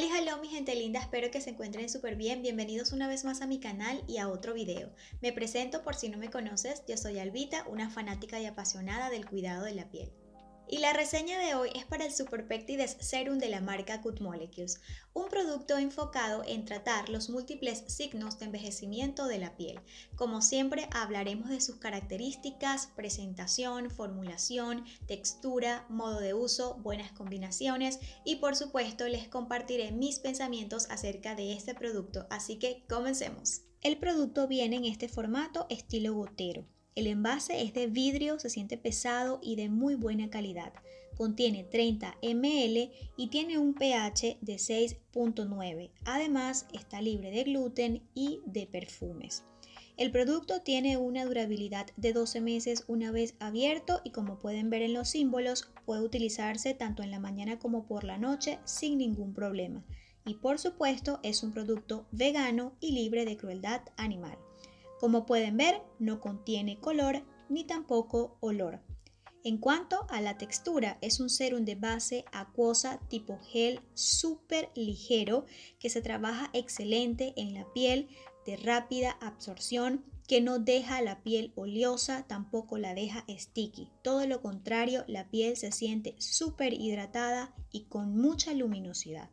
¡Hola hello mi gente linda, espero que se encuentren súper bien. Bienvenidos una vez más a mi canal y a otro video. Me presento por si no me conoces, yo soy Albita, una fanática y apasionada del cuidado de la piel. Y la reseña de hoy es para el Super Peptides Serum de la marca Good Molecules, un producto enfocado en tratar los múltiples signos de envejecimiento de la piel. Como siempre, hablaremos de sus características, presentación, formulación, textura, modo de uso, buenas combinaciones y por supuesto les compartiré mis pensamientos acerca de este producto, así que comencemos. El producto viene en este formato estilo gotero el envase es de vidrio, se siente pesado y de muy buena calidad. Contiene 30 ml y tiene un pH de 6.9. Además, está libre de gluten y de perfumes. El producto tiene una durabilidad de 12 meses una vez abierto y como pueden ver en los símbolos puede utilizarse tanto en la mañana como por la noche sin ningún problema. Y por supuesto es un producto vegano y libre de crueldad animal. Como pueden ver, no contiene color ni tampoco olor. En cuanto a la textura, es un serum de base acuosa tipo gel súper ligero que se trabaja excelente en la piel de rápida absorción que no deja la piel oleosa, tampoco la deja sticky. Todo lo contrario, la piel se siente súper hidratada y con mucha luminosidad.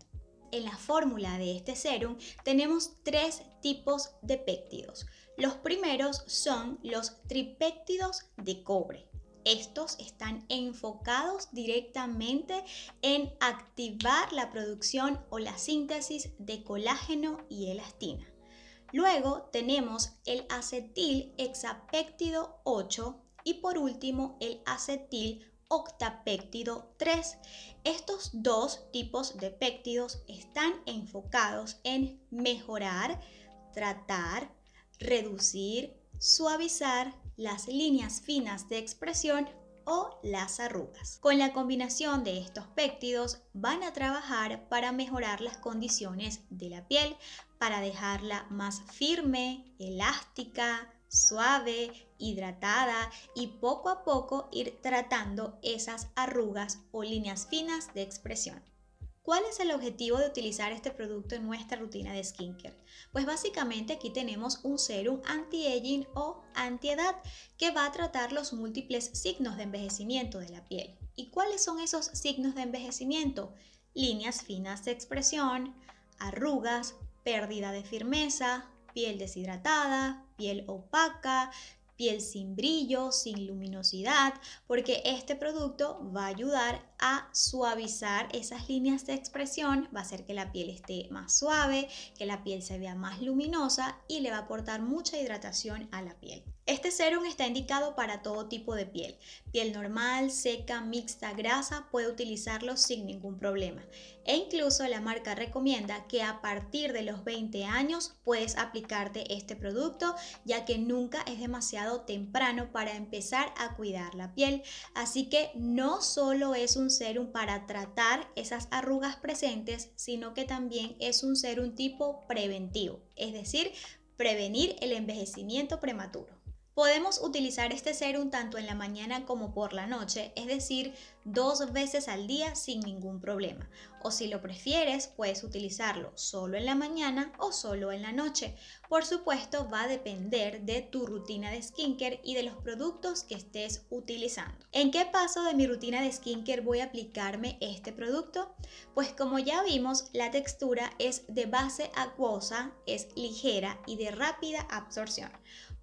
En la fórmula de este serum tenemos tres tipos de péptidos. Los primeros son los tripéptidos de cobre. Estos están enfocados directamente en activar la producción o la síntesis de colágeno y elastina. Luego tenemos el acetil hexapéptido 8 y por último el acetil octapéptido 3. Estos dos tipos de péptidos están enfocados en mejorar, tratar, reducir, suavizar las líneas finas de expresión o las arrugas. Con la combinación de estos péptidos van a trabajar para mejorar las condiciones de la piel, para dejarla más firme, elástica, suave, hidratada y poco a poco ir tratando esas arrugas o líneas finas de expresión. ¿Cuál es el objetivo de utilizar este producto en nuestra rutina de skincare? Pues básicamente aquí tenemos un serum anti-aging o antiedad que va a tratar los múltiples signos de envejecimiento de la piel. ¿Y cuáles son esos signos de envejecimiento? Líneas finas de expresión, arrugas, pérdida de firmeza, piel deshidratada, piel opaca, piel sin brillo, sin luminosidad, porque este producto va a ayudar a suavizar esas líneas de expresión, va a hacer que la piel esté más suave, que la piel se vea más luminosa y le va a aportar mucha hidratación a la piel. Este serum está indicado para todo tipo de piel. Piel normal, seca, mixta, grasa, puede utilizarlo sin ningún problema. E incluso la marca recomienda que a partir de los 20 años puedes aplicarte este producto, ya que nunca es demasiado temprano para empezar a cuidar la piel. Así que no solo es un serum para tratar esas arrugas presentes, sino que también es un serum tipo preventivo, es decir, prevenir el envejecimiento prematuro. Podemos utilizar este serum tanto en la mañana como por la noche, es decir, dos veces al día sin ningún problema. O si lo prefieres, puedes utilizarlo solo en la mañana o solo en la noche. Por supuesto, va a depender de tu rutina de skincare y de los productos que estés utilizando. ¿En qué paso de mi rutina de skincare voy a aplicarme este producto? Pues como ya vimos, la textura es de base acuosa, es ligera y de rápida absorción.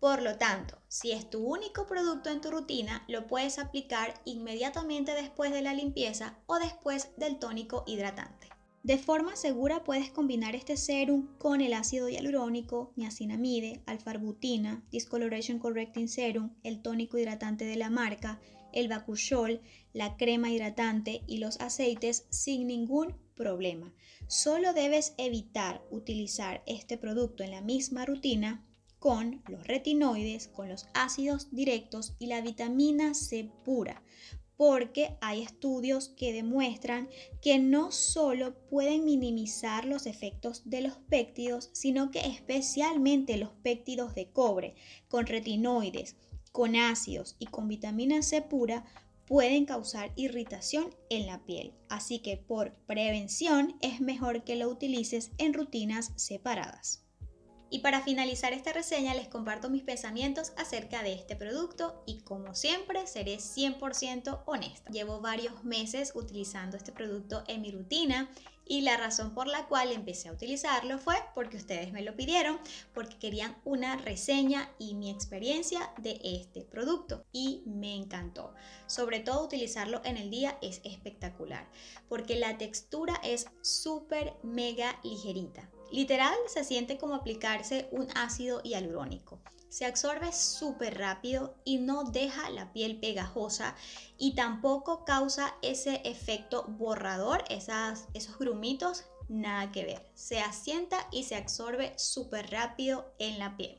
Por lo tanto, si es tu único producto en tu rutina, lo puedes aplicar inmediatamente después de la limpieza o después del tónico hidratante. De forma segura puedes combinar este serum con el ácido hialurónico, niacinamide, alfarbutina, discoloration correcting serum, el tónico hidratante de la marca, el bacuchol, la crema hidratante y los aceites sin ningún problema. Solo debes evitar utilizar este producto en la misma rutina con los retinoides, con los ácidos directos y la vitamina C pura, porque hay estudios que demuestran que no solo pueden minimizar los efectos de los péptidos, sino que especialmente los péptidos de cobre, con retinoides, con ácidos y con vitamina C pura, pueden causar irritación en la piel. Así que por prevención es mejor que lo utilices en rutinas separadas. Y para finalizar esta reseña les comparto mis pensamientos acerca de este producto y como siempre seré 100% honesta. Llevo varios meses utilizando este producto en mi rutina y la razón por la cual empecé a utilizarlo fue porque ustedes me lo pidieron, porque querían una reseña y mi experiencia de este producto y me encantó. Sobre todo utilizarlo en el día es espectacular porque la textura es súper mega ligerita Literal se siente como aplicarse un ácido hialurónico. Se absorbe súper rápido y no deja la piel pegajosa y tampoco causa ese efecto borrador, esos grumitos, nada que ver. Se asienta y se absorbe súper rápido en la piel.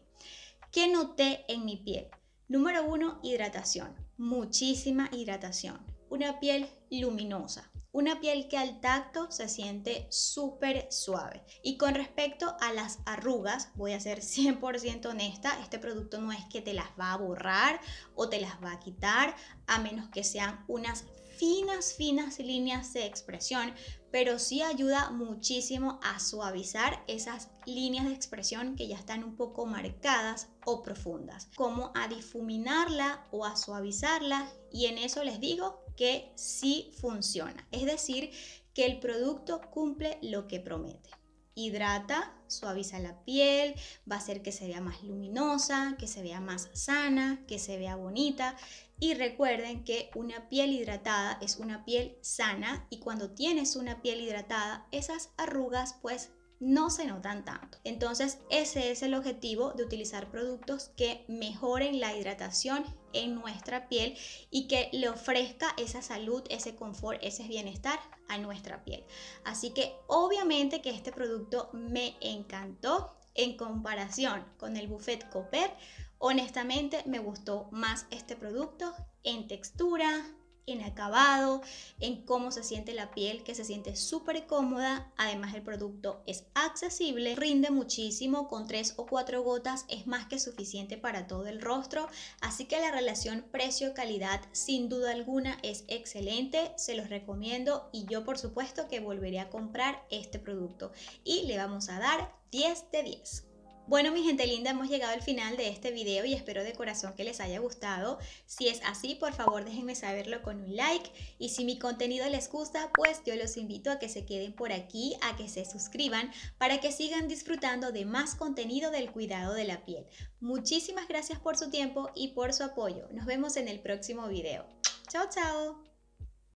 ¿Qué noté en mi piel? Número 1, hidratación. Muchísima hidratación. Una piel luminosa una piel que al tacto se siente súper suave. Y con respecto a las arrugas, voy a ser 100% honesta, este producto no es que te las va a borrar o te las va a quitar, a menos que sean unas finas, finas líneas de expresión, pero sí ayuda muchísimo a suavizar esas líneas de expresión que ya están un poco marcadas o profundas, como a difuminarla o a suavizarla y en eso les digo que sí funciona, es decir, que el producto cumple lo que promete. Hidrata, suaviza la piel, va a hacer que se vea más luminosa, que se vea más sana, que se vea bonita. Y recuerden que una piel hidratada es una piel sana y cuando tienes una piel hidratada, esas arrugas pues no se notan tanto. Entonces ese es el objetivo de utilizar productos que mejoren la hidratación en nuestra piel y que le ofrezca esa salud, ese confort, ese bienestar a nuestra piel. Así que obviamente que este producto me encantó en comparación con el Buffet Copper. Honestamente me gustó más este producto en textura, en acabado, en cómo se siente la piel, que se siente súper cómoda. Además el producto es accesible, rinde muchísimo, con 3 o 4 gotas es más que suficiente para todo el rostro. Así que la relación precio-calidad sin duda alguna es excelente, se los recomiendo y yo por supuesto que volveré a comprar este producto. Y le vamos a dar 10 de 10. Bueno mi gente linda, hemos llegado al final de este video y espero de corazón que les haya gustado. Si es así, por favor déjenme saberlo con un like y si mi contenido les gusta, pues yo los invito a que se queden por aquí, a que se suscriban para que sigan disfrutando de más contenido del cuidado de la piel. Muchísimas gracias por su tiempo y por su apoyo. Nos vemos en el próximo video. Chao, chao.